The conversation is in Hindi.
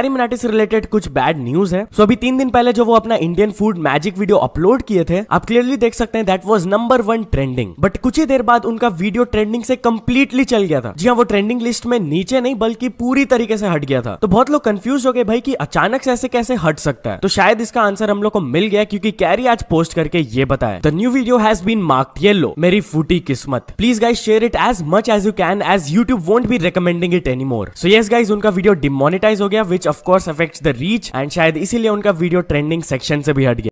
एरिमिनाटी से रिलेटेड कुछ बैड न्यूज है सो अभी तीन दिन पहले जो वो अपना Indian food magic video upload किए थे आप क्लियरली देख सकते हैं that was number one trending but कुछ ही देर बाद उनका वीडियो ट्रेंडिंग से कम्प्लीटली चल गया था जी हाँ वो ट्रेंडिंग लिस्ट में नीचे नहीं बल्कि पूरी तरीके से हट गया था तो बहुत लोग कंफ्यूज हो गए भाई की अचानक से ऐसे कैसे हट सकता है तो शायद इसका आंसर हम लोग को मिल गया क्योंकि कैरी आज पोस्ट करके ये बताया the new video has been marked ये लो मेरी फूटी किस्मत please guys share it as much as you can as YouTube won't be recommending it any more so yes guys उनका वीडियो डिमोनिटाइज हो गया which of course affects the reach and शायद इसीलिए उनका वीडियो ट्रेंडिंग सेक्शन से भी हट गया